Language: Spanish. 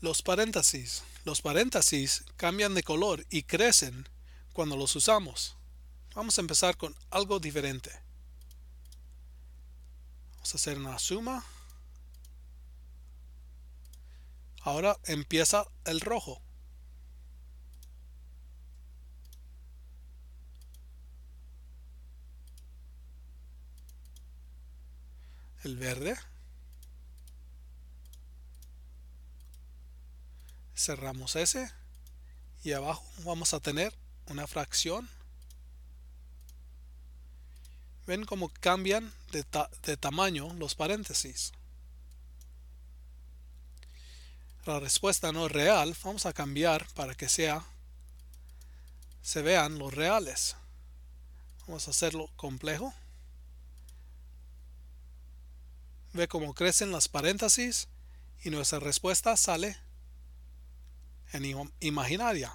Los paréntesis. Los paréntesis cambian de color y crecen cuando los usamos. Vamos a empezar con algo diferente. Vamos a hacer una suma. Ahora empieza el rojo. El verde. cerramos ese y abajo vamos a tener una fracción ven cómo cambian de, tamaño los paréntesis la respuesta no real vamos a cambiar para que sea se vean los reales vamos a hacerlo complejo ve cómo crecen las paréntesis y nuestra respuesta sale en imaginaria.